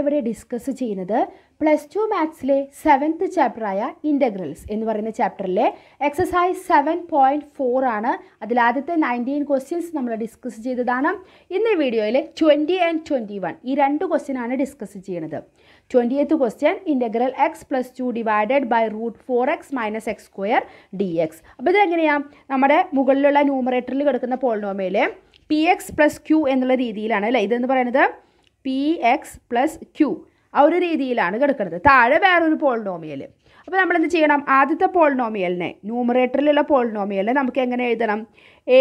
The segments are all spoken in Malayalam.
നമ്മളിവിടെ ഡിസ്കസ് ചെയ്യുന്നത് പ്ലസ് ടു മാത്സിലെ സെവൻത്ത് ചാപ്റ്ററായ ഇൻ്റഗ്രൽസ് എന്ന് പറയുന്ന ചാപ്റ്ററിലെ എക്സസൈസ് സെവൻ പോയിൻറ്റ് ഫോർ ആണ് അതിൽ ആദ്യത്തെ നയൻറ്റീൻ ക്വസ്റ്റ്യൻസ് നമ്മൾ ഡിസ്കസ് ചെയ്തതാണ് ഇന്ന് വീഡിയോയിൽ ട്വൻറ്റി ആൻഡ് ട്വൻറ്റി വൺ ഈ രണ്ട് ക്വസ്റ്റ്യനാണ് ഡിസ്കസ് ചെയ്യുന്നത് twenty eighth question integral x plus two divided by root four x minus x square d x അപ്പോൾ ഇതെങ്ങനെയാണ് നമ്മുടെ മുകളിലുള്ള ന്യൂമറേറ്ററിൽ കിടക്കുന്ന പോളിനോമയിൽ പി എക്സ് പ്ലസ് ക്യൂ എന്നുള്ള രീതിയിലാണ് അല്ലേ ഇതെന്ന് പറയുന്നത് പി എക്സ് പ്ലസ് ക്യു ആ ഒരു രീതിയിലാണ് കിടക്കുന്നത് താഴെ വേറൊരു പോളിനോമിയൽ അപ്പോൾ നമ്മൾ എന്ത് ചെയ്യണം ആദ്യത്തെ പോളിനോമിയലിനെ ന്യൂമറേറ്ററിലുള്ള പോളിനോമിയലിനെ നമുക്ക് എങ്ങനെ എഴുതണം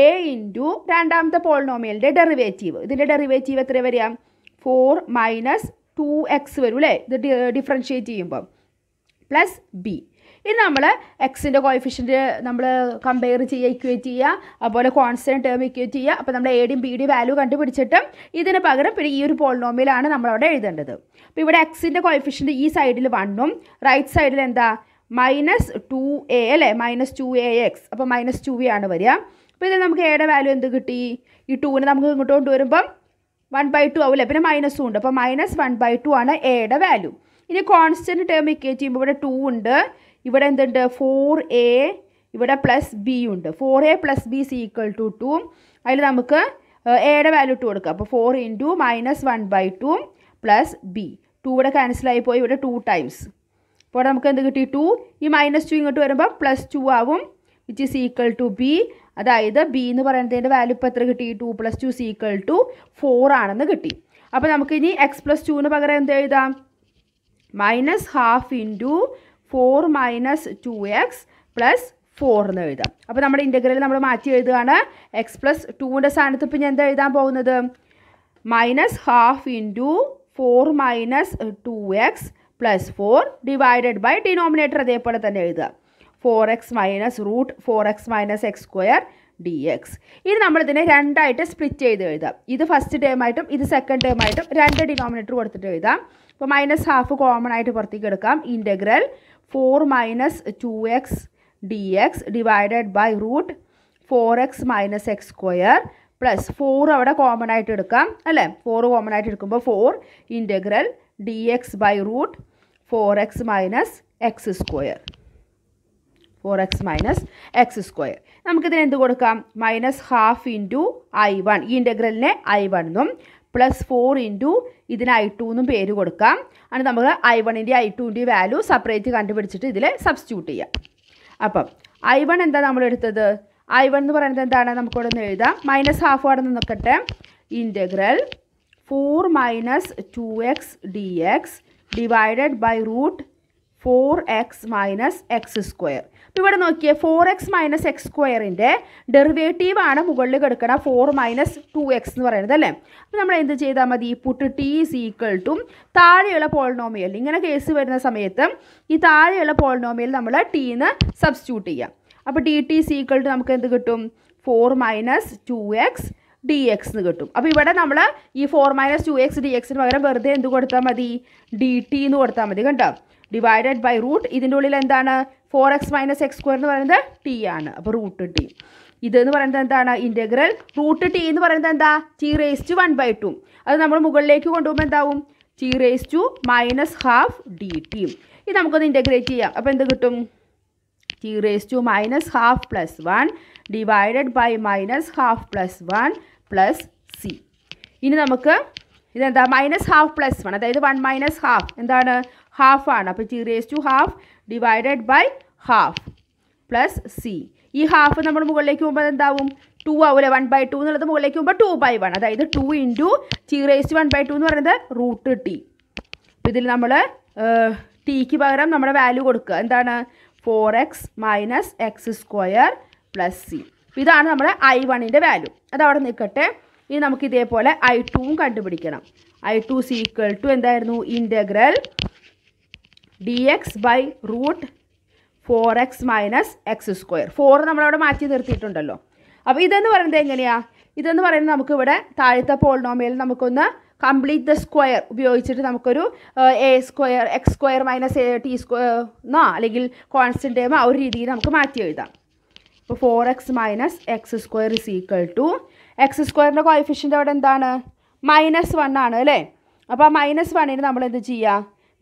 എ ഇൻറ്റു രണ്ടാമത്തെ പോളിനോമിയലിൻ്റെ ഡെറിവേറ്റീവ് ഇതിൻ്റെ ഡെറിവേറ്റീവ് എത്ര വരിക ഫോർ മൈനസ് ടു എക്സ് വരും അല്ലേ ഇത് ഡിഫറൻഷ്യേറ്റ് ചെയ്യുമ്പോൾ പ്ലസ് ബി ഇനി നമ്മൾ എക്സിൻ്റെ കോയിഫിഷ്യൻറ്റ് നമ്മൾ കമ്പയർ ചെയ്യുക ഇക്വേറ്റ് ചെയ്യുക അതുപോലെ കോൺസ്റ്റൻറ്റ് ടേം ഇക്വേറ്റ് ചെയ്യുക അപ്പോൾ നമ്മൾ എയുടെയും ഡിയും വാല്യൂ കണ്ടുപിടിച്ചിട്ട് ഇതിന് പകരം പിന്നെ ഈ ഒരു പോളിനോമിയലാണ് നമ്മളവിടെ എഴുതേണ്ടത് അപ്പോൾ ഇവിടെ എക്സിൻ്റെ കോയിഫിഷ്യൻറ്റ് ഈ സൈഡിൽ വണ്ണും റൈറ്റ് സൈഡിൽ എന്താ മൈനസ് ടു എ അല്ലേ മൈനസ് ടു എ എക്സ് അപ്പോൾ മൈനസ് ടു എ ആണ് വരിക അപ്പോൾ ഇതിൽ നമുക്ക് എയുടെ വാല്യൂ എന്ത് കിട്ടി ഈ ടൂവിന് നമുക്ക് ഇങ്ങോട്ട് കൊണ്ടുവരുമ്പം വൺ ബൈ ടു ആവില്ലേ പിന്നെ മൈനസും ഉണ്ട് അപ്പോൾ മൈനസ് വൺ ബൈ ടു ആണ് എയുടെ വാല്യൂ ഇനി കോൺസ്റ്റൻറ്റ് ടേം ഇക്വേറ്റ് ചെയ്യുമ്പോൾ ഇവിടെ ടു ഉണ്ട് ഇവിടെ എന്തുണ്ട് ഫോർ എ ഇവിടെ പ്ലസ് ബി ഉണ്ട് four a plus b c equal to two അതിൽ നമുക്ക് എയുടെ വാല്യൂ ഇട്ട് കൊടുക്കുക അപ്പോൾ four into minus one by two plus b two ഇവിടെ ക്യാൻസലായി പോയി ഇവിടെ ടു ടൈംസ് അപ്പോൾ നമുക്ക് എന്ത് കിട്ടി ടു ഈ മൈനസ് ടു ഇങ്ങോട്ട് വരുമ്പോൾ പ്ലസ് ടു ആവും which is equal to b അതായത് ബി എന്ന് പറയുന്നതിൻ്റെ വാല്യൂ ഇപ്പോൾ എത്ര കിട്ടി two plus two equal to four ആണെന്ന് കിട്ടി അപ്പോൾ നമുക്കിനി എക്സ് പ്ലസ് ടുവിന് പകരം എന്ത് എഴുതാം minus half into four minus two x plus four എന്ന് എഴുതാം അപ്പോൾ നമ്മുടെ ഇൻ്റഗ്രൽ നമ്മൾ മാറ്റി എഴുതുകയാണ് എക്സ് പ്ലസ് ടുവിൻ്റെ സ്ഥാനത്ത് ഇപ്പം ഞാൻ എന്താ എഴുതാൻ പോകുന്നത് minus half into four minus two x plus four divided by denominator അതേപോലെ തന്നെ എഴുതുക four x minus root four x minus x square d x ഇനി നമ്മളിതിനെ രണ്ടായിട്ട് സ്പ്ലിറ്റ് ചെയ്ത് എഴുതാം ഇത് ഫസ്റ്റ് ടേമായിട്ടും ഇത് സെക്കൻഡ് ടേമായിട്ടും രണ്ട് ഡിനോമിനേറ്റർ കൊടുത്തിട്ട് എഴുതാം അപ്പോൾ മൈനസ് ഹാഫ് കോമൺ ആയിട്ട് പുറത്തേക്ക് എടുക്കാം integral four minus two x d x divided by root four x minus x square plus four അവിടെ കോമൺ ആയിട്ട് എടുക്കാം അല്ലേ ഫോർ കോമൺ ആയിട്ട് എടുക്കുമ്പോൾ four integral d x by root four x minus x square four x minus x square നമുക്കിതിന് എന്ത് കൊടുക്കാം minus half into I one ഈ ഇൻ്റഗ്രലിനെ ഐ വൺ എന്നും പ്ലസ് ഫോർ ഇൻറ്റു ഇതിന് ഐ ടു എന്നും പേര് കൊടുക്കാം അങ്ങനെ നമുക്ക് ഐ വണിൻ്റെ ഐ ടുവിൻ്റെയും വാല്യൂ സെപ്പറേറ്റ് കണ്ടുപിടിച്ചിട്ട് ഇതിൽ സബ്സ്റ്റിറ്റ്യൂട്ട് ചെയ്യാം അപ്പം ഐ വൺ എന്താ നമ്മൾ എടുത്തത് ഐ വൺ എന്ന് പറയുന്നത് എന്താണ് നമുക്കിവിടെ ഒന്ന് എഴുതാം മൈനസ് ഹാഫ് അവിടെ നിന്ന് നോക്കട്ടെ integral four minus two x d x divided by root four x minus x square അപ്പോൾ ഇവിടെ നോക്കിയേ ഫോർ എക്സ് മൈനസ് എക്സ് സ്ക്വയറിൻ്റെ ആണ് മുകളിൽ കിടക്കുന്ന ഫോർ മൈനസ് ടു എക്സ് എന്ന് പറയുന്നത് അല്ലേ അപ്പോൾ നമ്മൾ എന്ത് ചെയ്താൽ മതി put t is equal to താഴെയുള്ള പോളിനോമിയൽ ഇങ്ങനെ കേസ് വരുന്ന സമയത്ത് ഈ താഴെയുള്ള പോളിനോമിയൽ നമ്മൾ ടീന്ന് സബ്സ്റ്റിറ്റ്യൂട്ട് ചെയ്യാം അപ്പോൾ t t is equal to നമുക്ക് എന്ത് കിട്ടും four minus two x d x എന്ന് കിട്ടും അപ്പോൾ ഇവിടെ നമ്മൾ ഈ four minus two x d എക്സിന് പകരം വെറുതെ എന്ത് കൊടുത്താൽ മതി ഡി ടി എന്ന് കൊടുത്താൽ മതി കണ്ടോ ഡിവൈഡഡ് ബൈ റൂട്ട് ഇതിൻ്റെ ഉള്ളിൽ എന്താണ് four x minus x square എന്ന് പറയുന്നത് ടി ആണ് അപ്പോൾ റൂട്ട് ടി ഇതെന്ന് പറയുന്നത് എന്താണ് ഇൻ്റഗ്രൽ റൂട്ട് ടി എന്ന് പറയുന്നത് എന്താ t raise to one by two അത് നമ്മൾ മുകളിലേക്ക് കൊണ്ടുപോകുമ്പോൾ എന്താവും t raise to minus half d t ഇത് നമുക്കൊന്ന് ഇൻ്റഗ്രേറ്റ് ചെയ്യാം അപ്പോൾ എന്ത് കിട്ടും t raise to minus half plus one divided by minus half plus one plus c ഇനി നമുക്ക് ഇതെന്താ മൈനസ് ഹാഫ് പ്ലസ് വൺ അതായത് വൺ മൈനസ് ഹാഫ് എന്താണ് ഹാഫാണ് അപ്പോൾ t raise to half divided by half plus c ഈ ഹാഫ് നമ്മൾ മുകളിലേക്ക് പോകുമ്പോൾ എന്താവും ടു ആവില്ല വൺ ബൈ ടു എന്നുള്ളത് മുകളിലേക്ക് പോകുമ്പോൾ ടു ബൈ വൺ അതായത് two into t raise one by two എന്ന് പറയുന്നത് റൂട്ട് ടി അപ്പോൾ ഇതിൽ നമ്മൾ ടിക്ക് പകരം നമ്മുടെ വാല്യൂ കൊടുക്കുക എന്താണ് four x minus x square plus c ഇതാണ് നമ്മുടെ ഐ വണ്ണിൻ്റെ വാല്യൂ അത് അവിടെ നിൽക്കട്ടെ ഇനി നമുക്ക് ഇതേപോലെ ഐ ടുവും കണ്ടുപിടിക്കണം ഐ ടു സീക്വൽ ടു എന്തായിരുന്നു integral d x by root four x minus x square four നമ്മളവിടെ മാറ്റി നിർത്തിയിട്ടുണ്ടല്ലോ അപ്പോൾ ഇതെന്ന് പറയുന്നത് എങ്ങനെയാണ് ഇതെന്ന് പറയുന്നത് നമുക്കിവിടെ താഴത്തെ പോളിനോമിയിൽ നമുക്കൊന്ന് കംപ്ലീറ്റ് ദ സ്ക്വയർ ഉപയോഗിച്ചിട്ട് നമുക്കൊരു a square x square minus a t square എന്നോ അല്ലെങ്കിൽ കോൺസ്റ്റൻ്റ് ആ ഒരു രീതിയിൽ നമുക്ക് മാറ്റി എഴുതാം ഇപ്പോൾ four x minus x square is equal to x സ്ക്വയറിൻ്റെ കോയിഫിഷ്യൻ്റ് അവിടെ എന്താണ് മൈനസ് വൺ ആണ് അല്ലേ അപ്പോൾ ആ മൈനസ് വണ്ണിന് നമ്മൾ എന്ത് ചെയ്യുക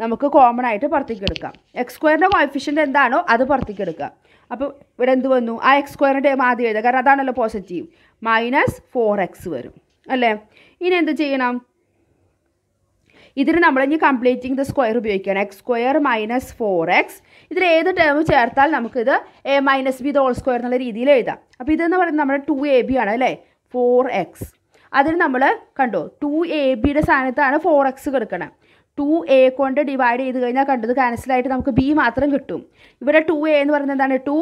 നമുക്ക് കോമൺ ആയിട്ട് പുറത്തേക്ക് എടുക്കാം എക്സ് സ്ക്വയറിൻ്റെ കോയിഫിഷ്യൻ്റ് എന്താണോ അത് പുറത്തേക്ക് എടുക്കാം അപ്പോൾ ഇവിടെ എന്ത് വന്നു ആ എക്സ് സ്ക്വയറിൻ്റെ ആദ്യം എഴുതുക കാരണം അതാണല്ലോ പോസിറ്റീവ് മൈനസ് ഫോർ എക്സ് വരും അല്ലേ ഇനി എന്ത് ചെയ്യണം ഇതിന് നമ്മൾ ഇനി കംപ്ലീറ്റിംഗ് ദ സ്ക്വയർ ഉപയോഗിക്കണം x square minus four x ഇതിൽ ഏത് ടേം ചേർത്താൽ നമുക്കിത് a minus b whole square എന്നുള്ള രീതിയിൽ എഴുതാം അപ്പോൾ ഇതെന്ന് പറയുന്നത് നമ്മുടെ ടു എ ബി ആണ് അല്ലേ ഫോർ എക്സ് അതിന് നമ്മൾ കണ്ടോ ടു എ ബിയുടെ സ്ഥാനത്താണ് ഫോർ എക്സ് കൊടുക്കണം ടു എ കൊണ്ട് ഡിവൈഡ് ചെയ്ത് കഴിഞ്ഞാൽ കണ്ടത് ക്യാൻസലായിട്ട് നമുക്ക് ബി മാത്രം കിട്ടും ഇവിടെ ടു എ എന്ന് പറയുന്നത് എന്താണ് ടു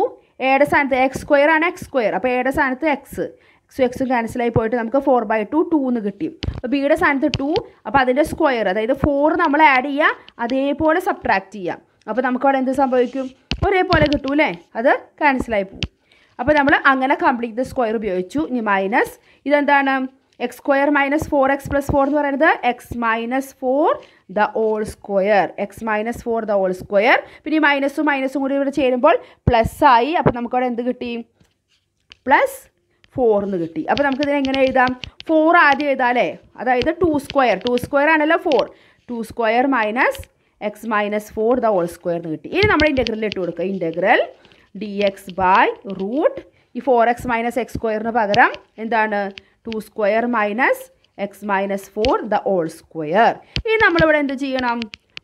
എയുടെ സ്ഥാനത്ത് എക്സ് സ്ക്വയർ ആണ് എക്സ് സ്ക്വയർ അപ്പോൾ എയുടെ സ്ഥാനത്ത് എക്സ് എക്സ് എക്സും ക്യാൻസലായി പോയിട്ട് നമുക്ക് ഫോർ ബൈ ടു ടു എന്ന് കിട്ടി അപ്പോൾ ബിയുടെ സ്ഥാനത്ത് ടു അപ്പോൾ അതിൻ്റെ സ്ക്വയർ അതായത് ഫോർ നമ്മൾ ആഡ് ചെയ്യുക അതേപോലെ സബ്ട്രാക്റ്റ് ചെയ്യാം അപ്പോൾ നമുക്കവിടെ എന്ത് സംഭവിക്കും ഒരേപോലെ കിട്ടും അല്ലേ അത് ക്യാൻസലായി പോകും അപ്പോൾ നമ്മൾ അങ്ങനെ കംപ്ലീറ്റ് ദ സ്ക്വയർ ഉപയോഗിച്ചു ഇനി മൈനസ് ഇതെന്താണ് x square minus four x plus four എന്ന് പറയുന്നത് x minus four the whole square x minus four the whole square പിന്നെ ഈ മൈനസും മൈനസും കൂടി ഇവിടെ ചേരുമ്പോൾ പ്ലസ് ആയി അപ്പോൾ നമുക്കവിടെ എന്ത് കിട്ടി പ്ലസ് ഫോർ എന്ന് കിട്ടി അപ്പോൾ നമുക്കിതിനെ എങ്ങനെ എഴുതാം ഫോർ ആദ്യം എഴുതാം അല്ലേ അതായത് ടു സ്ക്വയർ ടു സ്ക്വയർ ആണല്ലോ four two square minus x minus four the whole square എന്ന് കിട്ടി ഇനി നമ്മൾ ഇൻ്റഗ്രലിൽ ഇട്ട് കൊടുക്കുക integral d x by root ഈ ഫോർ എക്സ് മൈനസ് എക്സ് സ്ക്വയറിന് പകരം എന്താണ് two square minus x minus four the whole square ഇനി നമ്മളിവിടെ എന്ത് ചെയ്യണം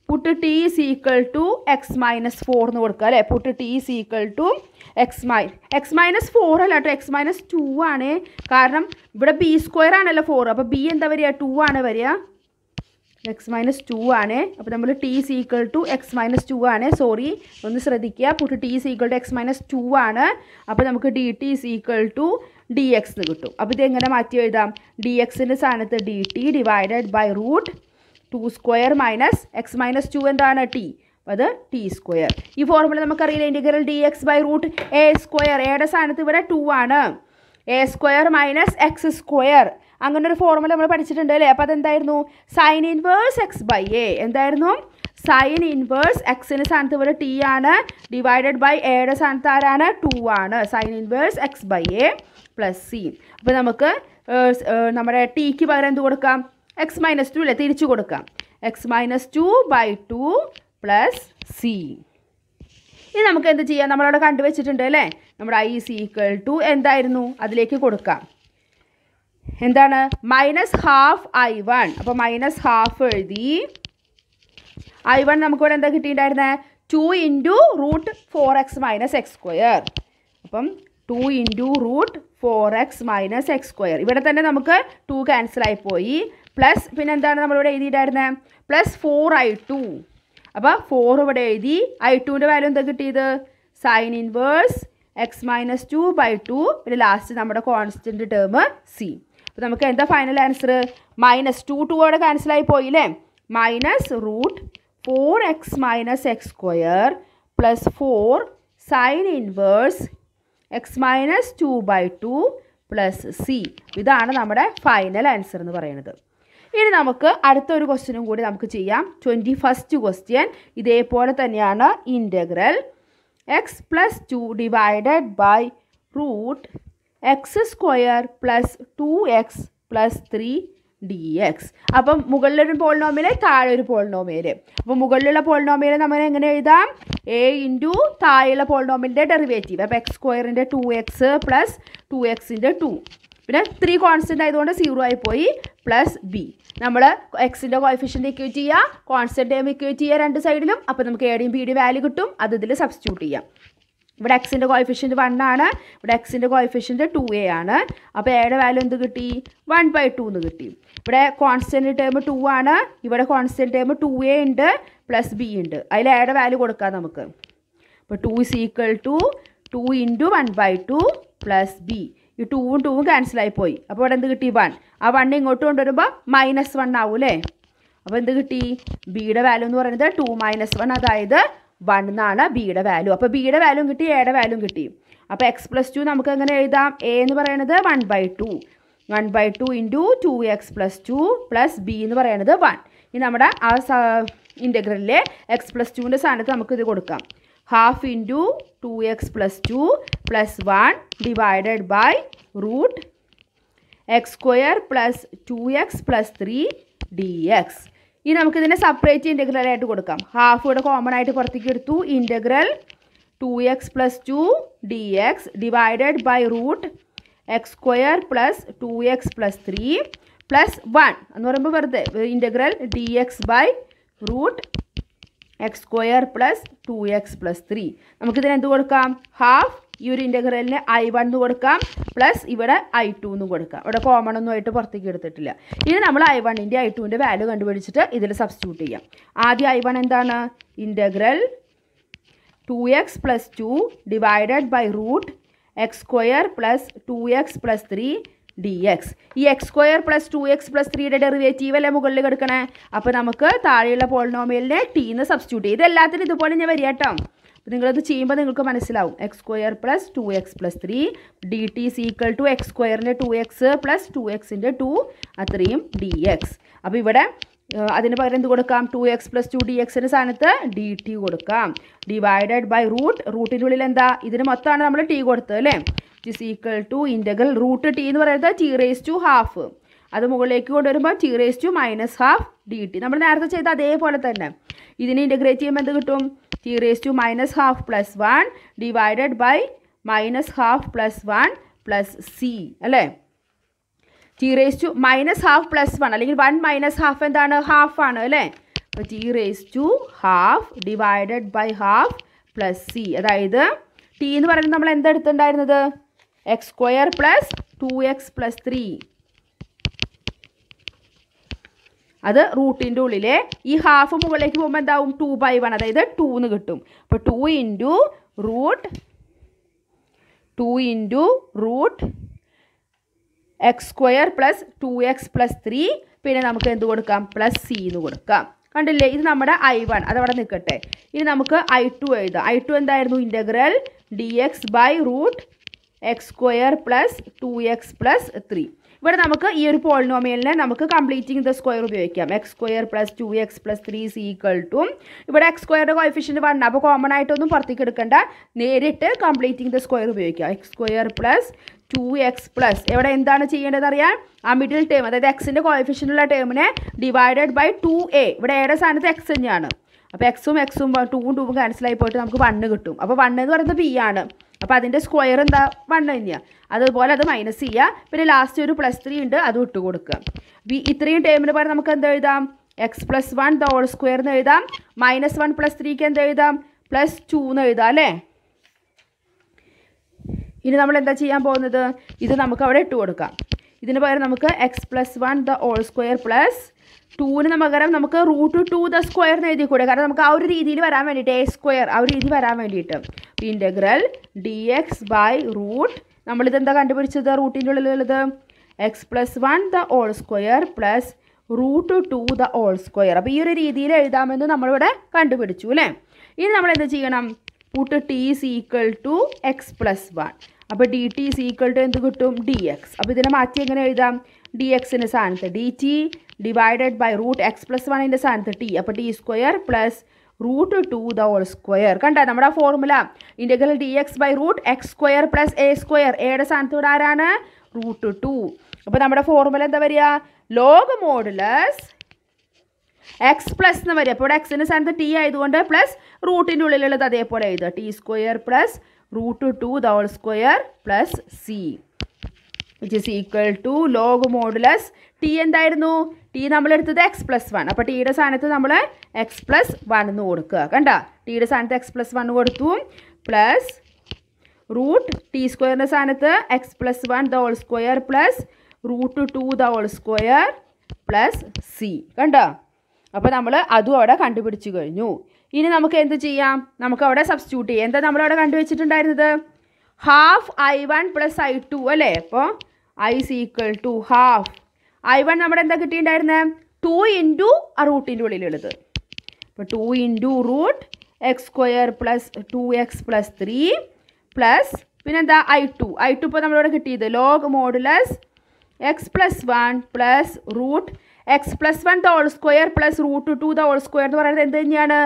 put t is equal to x minus four എന്ന് കൊടുക്കുക അല്ലേ put t is equal to x my X minus four അല്ല കേട്ടോ എക്സ് മൈനസ് ടു ആണ് കാരണം ഇവിടെ ബി സ്ക്വയർ ആണല്ലോ ഫോർ അപ്പോൾ ബി എന്താ വരിക ടു ആണ് വരിക എക്സ് മൈനസ് ടു ആണ് അപ്പോൾ നമ്മൾ t equal to x minus two ആണ് സോറി ഒന്ന് ശ്രദ്ധിക്കുക put t equal to x minus two ആണ് അപ്പോൾ നമുക്ക് d t equal to d x എന്ന് കിട്ടും അപ്പോൾ ഇതെങ്ങനെ മാറ്റി എഴുതാം ഡി എക്സിൻ്റെ സ്ഥാനത്ത് d t divided by root two square minus x minus two എന്താണ് ടി അത് ടി സ്ക്വയർ ഈ ഫോർമുല നമുക്കറിയില്ല integral d x by root a square എയുടെ സ്ഥാനത്ത് ഇവിടെ ടു ആണ് A square minus x square അങ്ങനെ ഒരു ഫോർമുല നമ്മൾ പഠിച്ചിട്ടുണ്ട് അല്ലേ അപ്പോൾ അതെന്തായിരുന്നു sine inverse x by a എന്തായിരുന്നു സൈൻ ഇൻവേഴ്സ് എക്സിന് സ്ഥാനത്ത് ഇവിടെ ടി ആണ് ഡിവൈഡഡ് ബൈ എയുടെ സ്ഥാനത്ത് ആരാണ് ടു ആണ് sine inverse x by a plus c അപ്പോൾ നമുക്ക് നമ്മുടെ ടിക്ക് പകരം എന്ത് കൊടുക്കാം എക്സ് മൈനസ് ടു അല്ലേ തിരിച്ചു കൊടുക്കാം x minus two by two plus c ഇനി നമുക്ക് എന്ത് ചെയ്യാം നമ്മളവിടെ കണ്ടുവച്ചിട്ടുണ്ട് അല്ലേ നമ്മുടെ ഐ സി ഈക്വൽ ടു എന്തായിരുന്നു അതിലേക്ക് കൊടുക്കാം എന്താണ് മൈനസ് ഹാഫ് ഐ വൺ അപ്പോൾ മൈനസ് ഹാഫ് എഴുതി ഐ വൺ നമുക്ക് ഇവിടെ എന്താ കിട്ടിയിട്ടുണ്ടായിരുന്നത് two into root four x minus x square അപ്പം two into root four x minus x square ഇവിടെ തന്നെ നമുക്ക് ടു ക്യാൻസൽ ആയിപ്പോയി പ്ലസ് പിന്നെ എന്താണ് നമ്മളിവിടെ എഴുതിയിട്ടായിരുന്നത് പ്ലസ് ഫോർ ഐ ടു അപ്പോൾ ഫോർ ഇവിടെ എഴുതി ഐ ടുവിൻ്റെ വാല്യൂ എന്താ കിട്ടിയത് sine inverse x minus two by two പിന്നെ ലാസ്റ്റ് നമ്മുടെ കോൺസ്റ്റൻറ്റ് ടേം സി അപ്പോൾ നമുക്ക് എന്താ final answer minus two two അവിടെ ക്യാൻസലായി പോയില്ലേ minus root four x minus x square plus four sine inverse x minus two by two plus c ഇതാണ് നമ്മുടെ ഫൈനൽ ആൻസർ എന്ന് പറയുന്നത് ഇനി നമുക്ക് അടുത്തൊരു ക്വസ്റ്റ്യനും കൂടി നമുക്ക് ചെയ്യാം ട്വൻറ്റി ഫസ്റ്റ് ക്വസ്റ്റ്യൻ ഇതേപോലെ തന്നെയാണ് integral x plus two divided by root x square plus two x plus three d x അപ്പം മുകളിലൊരു പോളിനോമിയൽ താഴെ ഒരു പോളിനോമിയൽ അപ്പോൾ മുകളിലുള്ള പോളിനോമിയൽ നമ്മൾ എങ്ങനെ എഴുതാം എ ഇൻറ്റു താഴെയുള്ള പോളിനോമിയലിൻ്റെ ഡെറിവേറ്റീവ് അപ്പോൾ എക്സ് സ്ക്വയറിൻ്റെ ടു എക്സ് പ്ലസ് ടു എക്സിൻ്റെ ടു പിന്നെ ത്രീ കോൺസ്റ്റൻ്റ് ആയതുകൊണ്ട് സീറോ ആയിപ്പോയി പ്ലസ് ബി നമ്മൾ എക്സിൻ്റെ കോയിഫിഷ്യൻ്റ് ഇക്വേറ്റ് ചെയ്യുക കോൺസ്റ്റൻ്റ് ഇക്വേറ്റ് ചെയ്യുക രണ്ട് സൈഡിലും അപ്പോൾ നമുക്ക് ബി ഡിയും വാല്യൂ കിട്ടും അത് ഇതിൽ സബ്സ്റ്റിറ്റ്യൂട്ട് ചെയ്യാം ഇവിടെ എക്സിൻ്റെ കോയിഫിഷ്യൻറ്റ് വൺ ആണ് ഇവിടെ എക്സിൻ്റെ കോയിഫിഷ്യൻറ്റ് ടു എ ആണ് അപ്പോൾ എയുടെ വാല്യൂ എന്ത് കിട്ടി വൺ ബൈ ടു എന്ന് കിട്ടി ഇവിടെ കോൺസ്റ്റൻറ്റ് ടേം ടു ആണ് ഇവിടെ കോൺസ്റ്റൻറ്റ് ടേം ടു എ ഉണ്ട് പ്ലസ് ബി ഉണ്ട് അതിൽ എയുടെ വാല്യൂ കൊടുക്കാം നമുക്ക് അപ്പോൾ two is equal to two into one by two plus b ഈ ടൂവും ടൂവും ക്യാൻസലായി പോയി അപ്പോൾ ഇവിടെ എന്ത് കിട്ടി വൺ ആ വൺ ഇങ്ങോട്ട് കൊണ്ടുവരുമ്പോൾ മൈനസ് വൺ ആവും അല്ലേ അപ്പോൾ എന്ത് കിട്ടി ബിയുടെ വാല്യൂ എന്ന് പറയുന്നത് ടു മൈനസ് വൺ അതായത് വൺ എന്നാണ് ബിയുടെ വാല്യൂ അപ്പോൾ ബിയുടെ വാല്യൂ കിട്ടി എയുടെ വാല്യൂ കിട്ടി അപ്പോൾ എക്സ് പ്ലസ് ടു നമുക്ക് എങ്ങനെ എഴുതാം എ എന്ന് പറയുന്നത് one by two one by two into two x plus two plus b എന്ന് പറയുന്നത് വൺ ഇനി നമ്മുടെ ആ സ ഇൻ്റഗ്രലിലെ എക്സ് പ്ലസ് ടുവിൻ്റെ സ്ഥാനത്ത് നമുക്കിത് കൊടുക്കാം half into two x plus two plus one divided by root x square plus two x plus three d x ഇനി നമുക്കിതിനെ സെപ്പറേറ്റ് ഇൻ്റഗ്രൽ ആയിട്ട് കൊടുക്കാം ഹാഫ് ഇവിടെ കോമൺ ആയിട്ട് പുറത്തേക്ക് എടുത്തു integral two x plus two d x divided by root x square plus two x plus three plus one എന്ന് പറയുമ്പോൾ വെറുതെ integral d x by root x square plus two x plus three നമുക്കിതിനെന്ത് കൊടുക്കാം ഹാഫ് ഈ ഒരു ഇൻ്റഗ്രലിന് ഐ വൺ എന്ന് കൊടുക്കാം പ്ലസ് ഇവിടെ ഐ ടു എന്ന് കൊടുക്കാം ഇവിടെ കോമൺ ഒന്നും ആയിട്ട് പുറത്തേക്ക് എടുത്തിട്ടില്ല ഇനി നമ്മൾ ഐ വണ്ണിൻ്റെ ഐ ടുവിൻ്റെ വാല്യൂ കണ്ടുപിടിച്ചിട്ട് ഇതിൽ സബ്സ്റ്റിറ്റ്യൂട്ട് ചെയ്യാം ആദ്യം ഐ വൺ എന്താണ് integral two x plus two divided by root x square plus two x plus three d x ഈ x square plus two x plus ത്രീയുടെ ഡെറിവേറ്റീവ് അല്ലേ മുകളിൽ കിടക്കണേ അപ്പോൾ നമുക്ക് താഴെയുള്ള പോളിനോമിയലിനെ ടീന്ന് സബ്സ്റ്റിറ്റ്യൂട്ട് ചെയ്യും ഇതെല്ലാത്തിനും ഇതുപോലെ ഞാൻ വരിക കേട്ടോ അപ്പോൾ നിങ്ങളത് ചെയ്യുമ്പോൾ നിങ്ങൾക്ക് മനസ്സിലാവും x square plus two x plus three d t c equal to x സ്ക്വയറിൻ്റെ ടു എക്സ് പ്ലസ് ടു എക്സിൻ്റെ ടു അത്രയും ഡി എക്സ് അപ്പോൾ ഇവിടെ അതിന് പകരം എന്ത് കൊടുക്കാം two x plus two d എക്സിൻ്റെ സ്ഥാനത്ത് ഡി ടി കൊടുക്കാം ഡിവൈഡഡ് ബൈ റൂട്ട് റൂട്ടിൻ്റെ ഉള്ളിൽ എന്താ ഇതിന് മൊത്തമാണ് നമ്മൾ ടി കൊടുത്തത് അല്ലേ it is equal to integral root t എന്ന് പറയുന്നത് ടി റേസ് ടു ഹാഫ് അത് മുകളിലേക്ക് കൊണ്ടുവരുമ്പോൾ t raise to minus half d t നമ്മൾ നേരത്തെ ചെയ്ത അതേപോലെ തന്നെ ഇതിനെ ഇൻ്റഗ്രേറ്റ് ചെയ്യുമ്പോൾ എന്ത് കിട്ടും t raise to minus half plus one divided by minus half plus one plus c അല്ലേ t raise to minus half plus one അല്ലെങ്കിൽ വൺ മൈനസ് ഹാഫ് എന്താണ് ഹാഫ് ആണ് അല്ലേ അപ്പോൾ t raise to half divided by half plus c അതായത് ടി എന്ന് പറയുന്നത് നമ്മൾ എന്തെടുത്തിട്ടുണ്ടായിരുന്നത് x square plus two x plus three അത് റൂട്ടിൻ്റെ ഉള്ളിലെ ഈ ഹാഫ് മുകളിലേക്ക് പോകുമ്പോൾ എന്താവും ടു ബൈ വൺ അതായത് ടു എന്ന് കിട്ടും അപ്പോൾ two into root two into root x square plus two x plus three പിന്നെ നമുക്ക് എന്ത് കൊടുക്കാം പ്ലസ് സി എന്ന് കൊടുക്കാം കണ്ടില്ലേ ഇത് നമ്മുടെ ഐ വൺ അതവിടെ നിൽക്കട്ടെ ഇനി നമുക്ക് ഐ ടു എഴുതാം ഐ ടു എന്തായിരുന്നു integral d x by root x square plus two x plus three ഇവിടെ നമുക്ക് ഈ ഒരു പോളിനോമിയലിനെ നമുക്ക് കംപ്ലീറ്റിംഗ് ദ സ്ക്വയർ ഉപയോഗിക്കാം x square plus two x plus three c equal to ഇവിടെ എക്സ് സ്ക്വയറുടെ കോയിഫിഷ്യൻറ്റ് വൺ അപ്പോൾ കോമൺ ആയിട്ടൊന്നും പുറത്തേക്ക് എടുക്കേണ്ട നേരിട്ട് കംപ്ലീറ്റിംഗ് ദ സ്ക്വയർ ഉപയോഗിക്കാം x square plus two x plus ഇവിടെ എന്താണ് ചെയ്യേണ്ടത് അറിയാം ആ മിഡിൽ ടേം അതായത് എക്സിൻ്റെ ഉള്ള ടേമിനെ ഡിവൈഡഡ് ബൈ ടു എ ഇവിടെ ഏടെ സ്ഥാനത്ത് എക്സ് തന്നെയാണ് അപ്പോൾ എക്സും എക്സും ടൂവും ടൂവും ക്യാൻസലായി പോയിട്ട് നമുക്ക് വണ്ണ് കിട്ടും അപ്പോൾ വണ്ണ് എന്ന് പറയുന്നത് പി ആണ് അപ്പോൾ അതിൻ്റെ സ്ക്വയർ എന്താ വണ്ണ് തന്നെയാണ് അതുപോലെ അത് മൈനസ് ചെയ്യുക പിന്നെ ലാസ്റ്റ് ഒരു പ്ലസ് ത്രീ ഉണ്ട് അത് ഇട്ട് കൊടുക്കുക അപ്പോൾ ഇത്രയും ടേമിന് പറഞ്ഞാൽ നമുക്ക് എന്ത് എഴുതാം x plus one the whole square എന്ന് എഴുതാം മൈനസ് വൺ പ്ലസ് ത്രീക്ക് എന്ത് എഴുതാം പ്ലസ് ടു എന്ന് എഴുതാം അല്ലേ ഇനി നമ്മൾ എന്താ ചെയ്യാൻ പോകുന്നത് ഇത് നമുക്ക് അവിടെ ഇട്ട് കൊടുക്കാം ഇതിന് പകരം നമുക്ക് x plus one the whole square plus ടൂവിന് പകരം നമുക്ക് റൂട്ട് ടു ദ സ്ക്വയർ എന്ന് എഴുതി കൂടെ കാരണം നമുക്ക് ആ ഒരു രീതിയിൽ വരാൻ വേണ്ടിയിട്ട് എ സ്ക്വയർ ആ ഒരു രീതി വരാൻ വേണ്ടിയിട്ട് integral d x by root നമ്മളിതെന്താ കണ്ടുപിടിച്ചത് റൂട്ടിൻ്റെ ഉള്ളിലുള്ളത് x plus one the whole square plus root two the whole square അപ്പോൾ ഈ ഒരു രീതിയിൽ എഴുതാമെന്ന് നമ്മളിവിടെ കണ്ടുപിടിച്ചു അല്ലേ ഇനി നമ്മൾ എന്ത് ചെയ്യണം root t is equal to x plus one അപ്പോൾ d t is equal to എന്ത് കിട്ടും ഡി എക്സ് അപ്പോൾ ഇതിനെ മാറ്റി എങ്ങനെ എഴുതാം ഡി എക്സിൻ്റെ സാധനത്ത് d t divided by root x plus 1 ൻ്റെ സ്ഥാനത്ത് ടി അപ്പോൾ t square plus root two the whole square കണ്ടോ നമ്മുടെ formula integral d x by root x square plus a square എയുടെ സ്ഥാനത്ത് ഇവിടെ ആരാണ് റൂട്ട് ടു അപ്പോൾ നമ്മുടെ ഫോർമുല എന്താ വരിക ലോഗ് മോഡുലസ് എക്സ് പ്ലസ് എന്ന് വരിക അപ്പോൾ ഇവിടെ എക്സിൻ്റെ സ്ഥാനത്ത് ടി ആയതുകൊണ്ട് പ്ലസ് റൂട്ടിൻ്റെ ഉള്ളിലുള്ളത് അതേപോലെ എഴുതുക t square plus root two the whole square plus c which is equal to log modulus t എന്തായിരുന്നു ടി നമ്മളെടുത്തത് എക്സ് പ്ലസ് വൺ അപ്പോൾ ടിയുടെ സ്ഥാനത്ത് നമ്മൾ എക്സ് പ്ലസ് വൺ എന്ന് കൊടുക്കുക കണ്ട ടിയുടെ സ്ഥാനത്ത് എക്സ് പ്ലസ് വൺ കൊടുത്തു പ്ലസ് റൂട്ട് ടി സ്ക്വയറിൻ്റെ സ്ഥാനത്ത് x plus one the whole square plus root two the whole square plus c കണ്ടോ അപ്പോൾ നമ്മൾ അതും അവിടെ കണ്ടുപിടിച്ചു കഴിഞ്ഞു ഇനി നമുക്ക് എന്ത് ചെയ്യാം നമുക്ക് അവിടെ സബ്സ്റ്റിറ്റ്യൂട്ട് ചെയ്യാം എന്താ നമ്മളവിടെ കണ്ടുവച്ചിട്ടുണ്ടായിരുന്നത് half I one plus I two അല്ലേ അപ്പോൾ I c equal to half I one നമ്മുടെ എന്താ കിട്ടിയിട്ടുണ്ടായിരുന്നത് ടു ഇൻറ്റു ആ റൂട്ടിൻ്റെ ഉള്ളിലുള്ളത് അപ്പോൾ two into root x square plus two x plus three plus പിന്നെന്താ ഐ ടു ഐ ടു ഇപ്പോൾ നമ്മളിവിടെ കിട്ടിയത് log modulus x plus one plus root x plus one the whole square plus root two the whole square എന്ന് പറയുന്നത് എന്ത് തന്നെയാണ്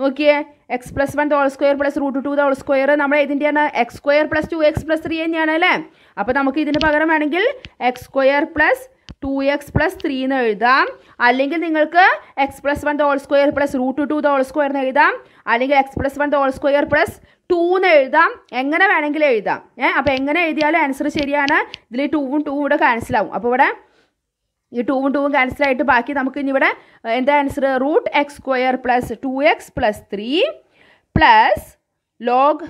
നോക്കിയേ x plus one whole square plus root two whole square നമ്മൾ ഇതിൻ്റെയാണ് x square plus two x plus three തന്നെയാണ് അല്ലേ അപ്പോൾ നമുക്ക് ഇതിന് പകരം വേണമെങ്കിൽ x square plus two x plus three എന്ന് എഴുതാം അല്ലെങ്കിൽ നിങ്ങൾക്ക് x plus one whole square plus root two whole square എന്ന് എഴുതാം അല്ലെങ്കിൽ x plus one whole square plus two എന്ന് എഴുതാം എങ്ങനെ വേണമെങ്കിലും എഴുതാം ഏഹ് അപ്പോൾ എങ്ങനെ എഴുതിയാലും ആൻസർ ശരിയാണ് ഇതിൽ ടൂവും ടൂവും കൂടെ ക്യാൻസലാവും അപ്പോൾ ഇവിടെ ഈ ടൂവും ടൂവും ക്യാൻസലായിട്ട് ബാക്കി നമുക്ക് ഇനി ഇവിടെ എന്താ answer root x square plus two x plus three plus log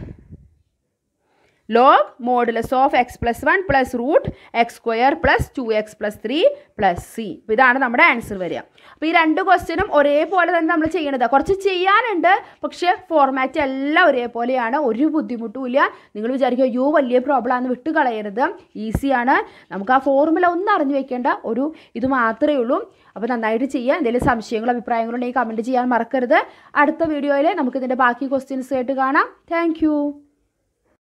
log modulus of x plus one plus root x square plus two x plus three plus c അപ്പോൾ ഇതാണ് നമ്മുടെ ആൻസർ വരിക അപ്പോൾ ഈ രണ്ട് ക്വസ്റ്റ്യനും ഒരേപോലെ തന്നെ നമ്മൾ ചെയ്യണത് കുറച്ച് ചെയ്യാനുണ്ട് പക്ഷേ ഫോർമാറ്റ് എല്ലാം ഒരേപോലെയാണ് ഒരു ബുദ്ധിമുട്ടും ഇല്ല നിങ്ങൾ വിചാരിക്കുക യു വലിയ പ്രോബ്ലമാണ് വിട്ട് കളയരുത് ഈസിയാണ് നമുക്ക് ആ ഫോർമുല ഒന്നും അറിഞ്ഞു വെക്കേണ്ട ഒരു ഇത് മാത്രമേ ഉള്ളൂ അപ്പോൾ നന്നായിട്ട് ചെയ്യുക എന്തെങ്കിലും സംശയങ്ങളോ ഉണ്ടെങ്കിൽ കമൻറ്റ് ചെയ്യാൻ മറക്കരുത് അടുത്ത വീഡിയോയിൽ നമുക്കിതിൻ്റെ ബാക്കി ക്വസ്റ്റ്യൻസ് ആയിട്ട് കാണാം താങ്ക്